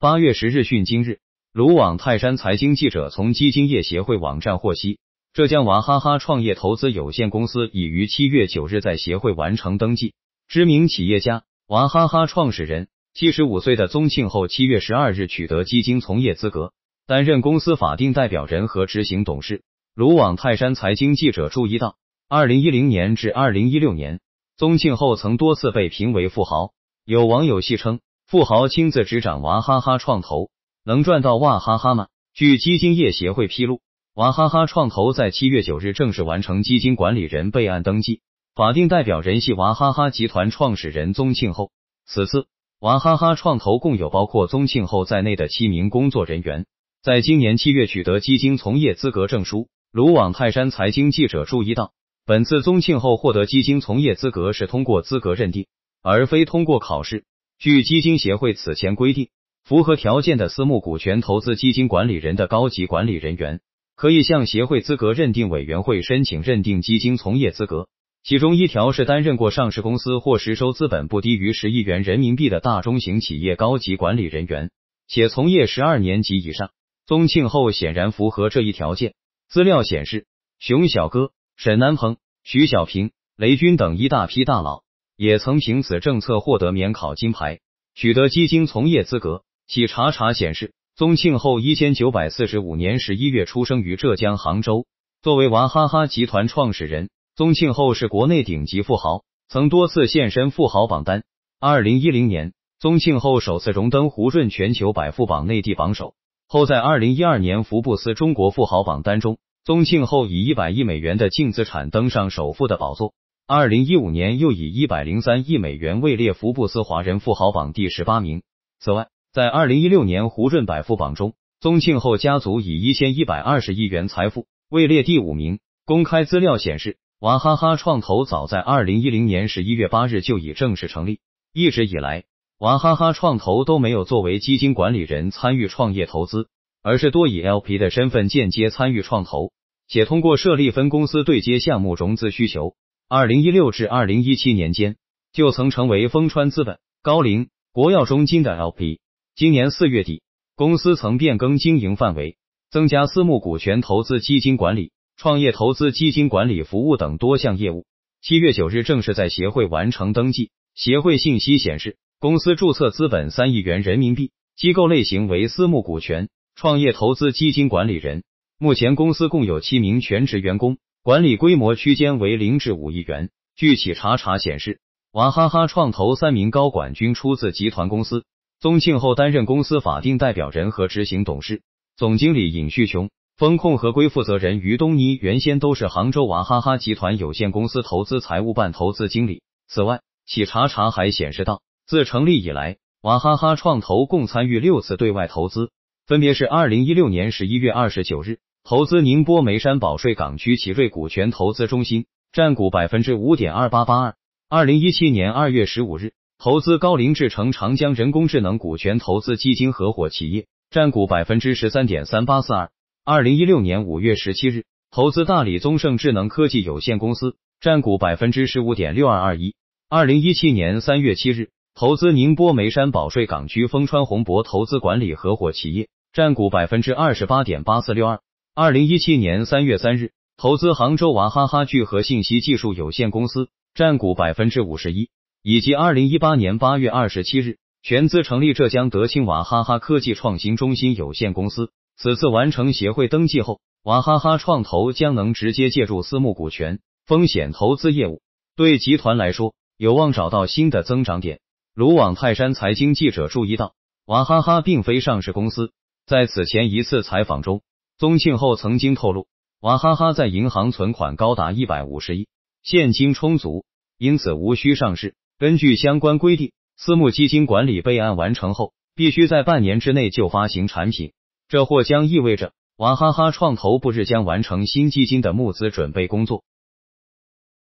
八月十日讯，今日，鲁网泰山财经记者从基金业协会网站获悉，浙江娃哈哈创业投资有限公司已于七月九日在协会完成登记。知名企业家娃哈哈创始人七十五岁的宗庆后七月十二日取得基金从业资格，担任公司法定代表人和执行董事。鲁网泰山财经记者注意到，二零一零年至二零一六年，宗庆后曾多次被评为富豪，有网友戏称。富豪亲自执掌娃哈哈创投，能赚到娃哈哈吗？据基金业协会披露，娃哈哈创投在七月九日正式完成基金管理人备案登记，法定代表人系娃哈哈集团创始人宗庆后。此次娃哈哈创投共有包括宗庆后在内的七名工作人员，在今年七月取得基金从业资格证书。鲁网泰山财经记者注意到，本次宗庆后获得基金从业资格是通过资格认定，而非通过考试。据基金协会此前规定，符合条件的私募股权投资基金管理人的高级管理人员可以向协会资格认定委员会申请认定基金从业资格。其中一条是担任过上市公司或实收资本不低于十亿元人民币的大中型企业高级管理人员，且从业十二年及以上。宗庆后显然符合这一条件。资料显示，熊小哥、沈南鹏、徐小平、雷军等一大批大佬。也曾凭此政策获得免考金牌，取得基金从业资格。其查查显示，宗庆后一千九百四十五年十一月出生于浙江杭州。作为娃哈哈集团创始人，宗庆后是国内顶级富豪，曾多次现身富豪榜单。二零一零年，宗庆后首次荣登胡润全球百富榜内地榜首。后在二零一二年福布斯中国富豪榜单中，宗庆后以一百亿美元的净资产登上首富的宝座。二零一五年，又以一百零三亿美元位列福布斯华人富豪榜第十八名。此外，在二零一六年胡润百富榜中，宗庆后家族以一千一百二十亿元财富位列第五名。公开资料显示，娃哈哈创投早在二零一零年十一月八日就已正式成立。一直以来，娃哈哈创投都没有作为基金管理人参与创业投资，而是多以 LP 的身份间接参与创投，且通过设立分公司对接项目融资需求。二零一六至二零一七年间，就曾成为风川资本、高瓴、国药中金的 LP。今年四月底，公司曾变更经营范围，增加私募股权投资基金管理、创业投资基金管理服务等多项业务。七月九日，正式在协会完成登记。协会信息显示，公司注册资本三亿元人民币，机构类型为私募股权、创业投资基金管理人。目前，公司共有七名全职员工。管理规模区间为零至五亿元。据企查查显示，娃哈哈创投三名高管均出自集团公司。宗庆后担任公司法定代表人和执行董事，总经理尹旭琼，风控合规负责人于东妮原先都是杭州娃哈哈集团有限公司投资财务办投资经理。此外，企查查还显示到，自成立以来，娃哈哈创投共参与六次对外投资，分别是二零一六年十一月二十九日。投资宁波梅山保税港区奇瑞股权投资中心，占股百分之五点二八八二。二零一七年二月十五日，投资高瓴智诚长江人工智能股权投资基金合伙企业，占股百分之十三点三八四二。二零一六年五月十七日，投资大理宗盛智能科技有限公司，占股百分之十五点六二二一。二零一七年三月七日，投资宁波梅山保税港区丰川宏博投资管理合伙企业，占股百分之二十八点八四六二。二零一七年三月三日，投资杭州娃哈哈聚合信息技术有限公司，占股百分之五十一；以及二零一八年八月二十七日，全资成立浙江德清娃哈哈科技创新中心有限公司。此次完成协会登记后，娃哈哈创投将能直接借助私募股权、风险投资业务，对集团来说有望找到新的增长点。鲁网泰山财经记者注意到，娃哈哈并非上市公司，在此前一次采访中。宗庆后曾经透露，娃哈哈在银行存款高达一百五十亿，现金充足，因此无需上市。根据相关规定，私募基金管理备案完成后，必须在半年之内就发行产品。这或将意味着娃哈哈创投不日将完成新基金的募资准备工作。